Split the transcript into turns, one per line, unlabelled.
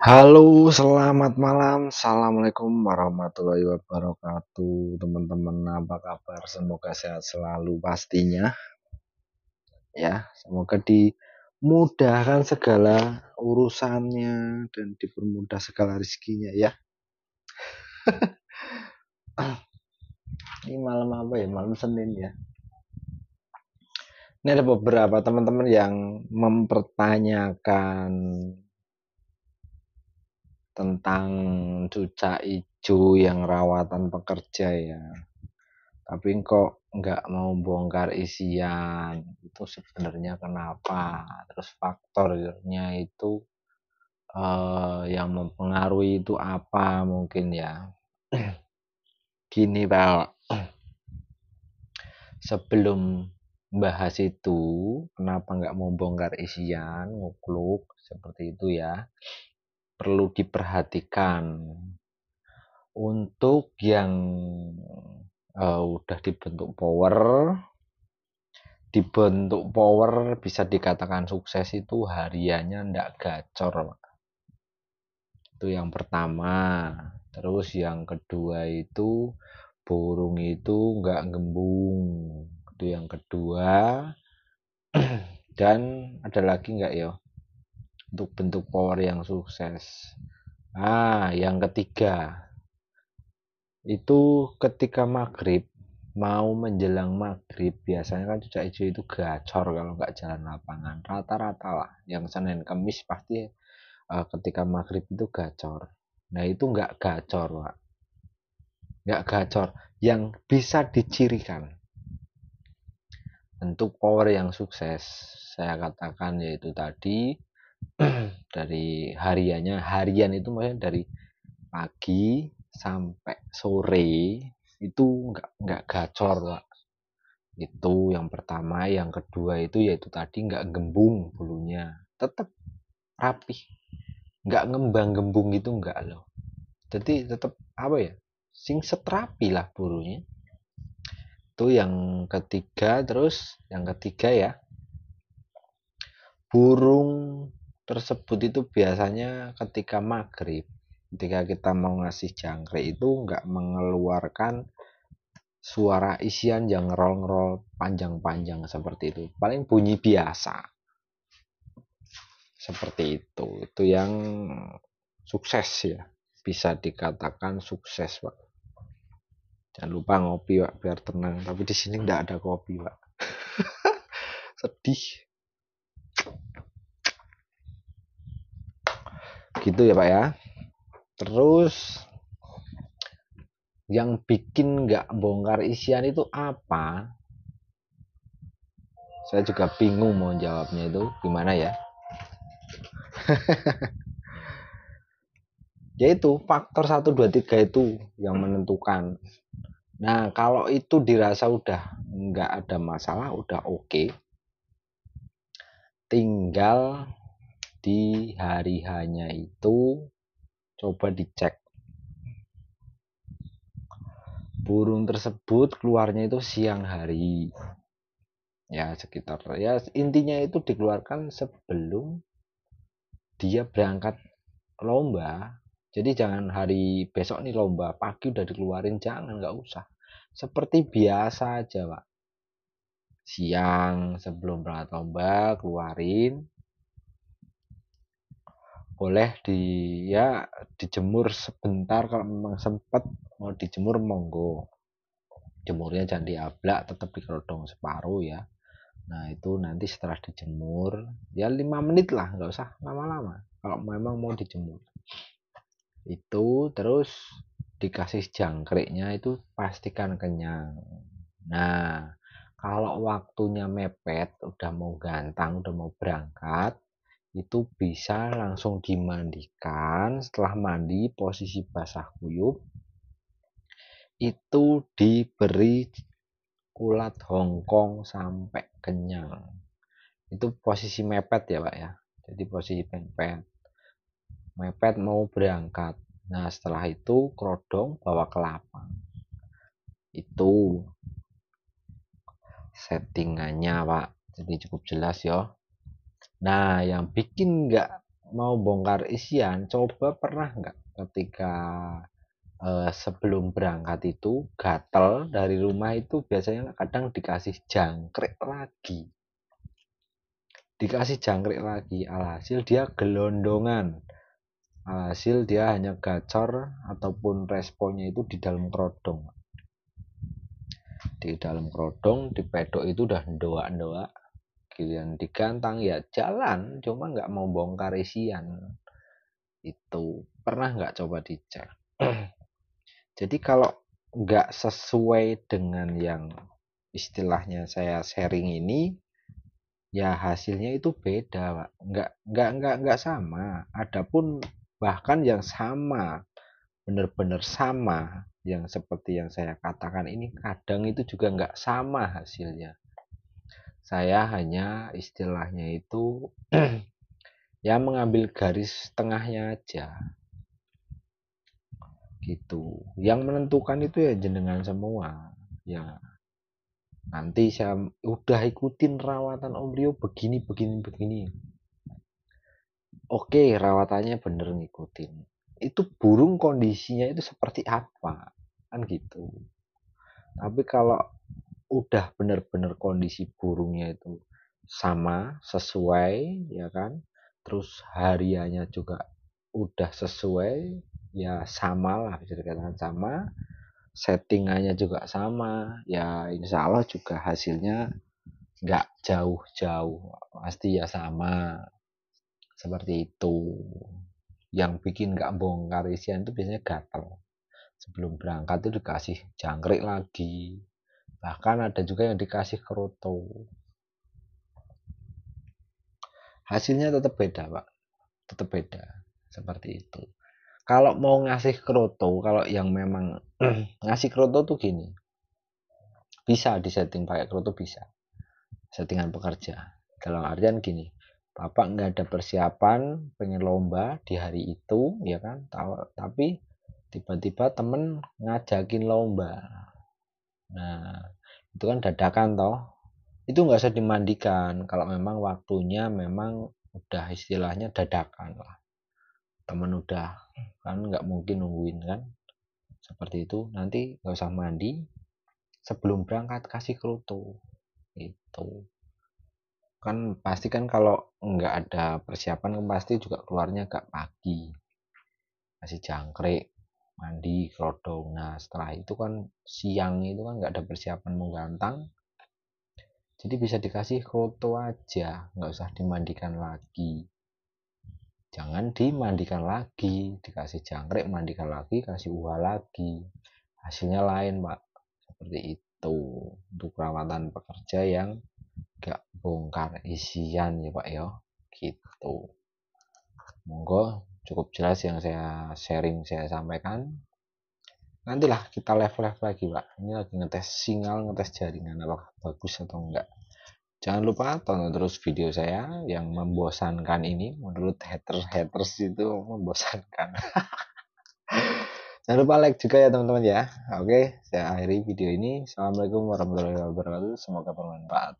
Halo, selamat malam. Assalamualaikum warahmatullahi wabarakatuh. Teman-teman, apa kabar? Semoga sehat selalu pastinya. Ya, semoga dimudahkan segala urusannya dan dipermudah segala rezekinya ya. Ini malam apa ya? Malam Senin ya. Ini ada beberapa teman-teman yang mempertanyakan tentang cuca ijo yang rawatan pekerja ya. Tapi kok nggak mau bongkar isian itu sebenarnya kenapa? Terus faktornya itu eh, yang mempengaruhi itu apa mungkin ya? Gini pak, sebelum bahas itu kenapa nggak mau bongkar isian ngukluk seperti itu ya perlu diperhatikan untuk yang uh, udah dibentuk power dibentuk power bisa dikatakan sukses itu hariannya ndak gacor itu yang pertama terus yang kedua itu burung itu nggak gembung itu yang kedua dan ada lagi nggak ya untuk bentuk power yang sukses. Ah, yang ketiga itu ketika maghrib mau menjelang maghrib biasanya kan cucak hijau itu gacor kalau nggak jalan lapangan rata-rata lah yang senin kemis pasti uh, ketika maghrib itu gacor nah itu nggak gacor pak nggak gacor yang bisa dicirikan bentuk power yang sukses saya katakan yaitu tadi dari hariannya harian itu maksudnya dari pagi sampai sore itu nggak nggak gacor lah itu yang pertama yang kedua itu yaitu tadi nggak gembung bulunya tetap rapi nggak ngembang gembung gitu nggak loh jadi tetap apa ya sing seterapi lah bulunya itu yang ketiga terus yang ketiga ya burung tersebut itu biasanya ketika maghrib ketika kita mau ngasih jangkrik itu nggak mengeluarkan suara isian yang ngerol-ngerol panjang-panjang seperti itu paling bunyi biasa seperti itu itu yang sukses ya bisa dikatakan sukses pak jangan lupa ngopi pak biar tenang tapi di sini nggak ada kopi pak sedih gitu ya pak ya terus yang bikin nggak bongkar isian itu apa saya juga bingung mau jawabnya itu gimana ya yaitu faktor 1 2 3 itu yang menentukan nah kalau itu dirasa udah nggak ada masalah udah oke okay, tinggal di hari hanya itu coba dicek burung tersebut keluarnya itu siang hari ya sekitar ya intinya itu dikeluarkan sebelum dia berangkat lomba jadi jangan hari besok nih lomba pagi udah dikeluarin jangan nggak usah seperti biasa aja pak siang sebelum berangkat lomba keluarin boleh di ya dijemur sebentar kalau memang sempat mau dijemur monggo jemurnya jangan diablak tetap di kerudung separuh ya nah itu nanti setelah dijemur ya lima menit lah nggak usah lama-lama kalau memang mau dijemur itu terus dikasih jangkriknya itu pastikan kenyang nah kalau waktunya mepet udah mau gantang udah mau berangkat itu bisa langsung dimandikan setelah mandi posisi basah kuyup itu diberi kulat hongkong sampai kenyang itu posisi mepet ya pak ya jadi posisi mepet mepet mau berangkat nah setelah itu kerodong bawa ke lapang itu settingannya pak jadi cukup jelas ya Nah, yang bikin nggak mau bongkar isian, coba pernah nggak ketika eh, sebelum berangkat itu gatel dari rumah itu biasanya kadang dikasih jangkrik lagi. Dikasih jangkrik lagi, alhasil dia gelondongan. Alhasil dia hanya gacor ataupun responnya itu di dalam kerodong. Di dalam kerodong, di pedok itu udah doa-doa giliran digantang ya jalan cuma nggak mau bongkar isian itu pernah nggak coba dicek jadi kalau nggak sesuai dengan yang istilahnya saya sharing ini ya hasilnya itu beda pak nggak nggak nggak nggak sama adapun bahkan yang sama benar-benar sama yang seperti yang saya katakan ini kadang itu juga nggak sama hasilnya saya hanya istilahnya itu ya mengambil garis tengahnya aja gitu yang menentukan itu ya jenengan semua ya nanti saya udah ikutin rawatan Om Rio begini begini begini oke rawatannya bener ngikutin itu burung kondisinya itu seperti apa kan gitu tapi kalau udah benar-benar kondisi burungnya itu sama sesuai ya kan terus harianya juga udah sesuai ya sama lah bisa dikatakan sama settingannya juga sama ya insya Allah juga hasilnya nggak jauh-jauh pasti ya sama seperti itu yang bikin nggak bongkar isian itu biasanya gatel sebelum berangkat itu dikasih jangkrik lagi Bahkan ada juga yang dikasih keroto. Hasilnya tetap beda, Pak. Tetap beda. Seperti itu. Kalau mau ngasih keroto, kalau yang memang ngasih keroto tuh gini. Bisa disetting pakai keroto bisa. Settingan pekerja. Dalam artian gini, Bapak nggak ada persiapan pengen lomba di hari itu, ya kan? Tapi tiba-tiba temen ngajakin lomba Nah, itu kan dadakan toh. Itu nggak usah dimandikan kalau memang waktunya memang udah istilahnya dadakan lah. Temen udah kan nggak mungkin nungguin kan. Seperti itu nanti nggak usah mandi. Sebelum berangkat kasih kerutu. Itu kan pasti kan kalau nggak ada persiapan kan pasti juga keluarnya nggak pagi kasih jangkrik mandi kerodong nah setelah itu kan siang itu kan nggak ada persiapan menggantang. jadi bisa dikasih kroto aja nggak usah dimandikan lagi jangan dimandikan lagi dikasih jangkrik mandikan lagi kasih uha lagi hasilnya lain pak seperti itu untuk perawatan pekerja yang gak bongkar isian ya pak ya gitu monggo cukup jelas yang saya sharing saya sampaikan nantilah kita level level lagi pak ini lagi ngetes sinyal ngetes jaringan apakah bagus atau enggak jangan lupa tonton terus video saya yang membosankan ini menurut haters-haters itu membosankan jangan lupa like juga ya teman-teman ya oke saya akhiri video ini assalamualaikum warahmatullahi wabarakatuh semoga bermanfaat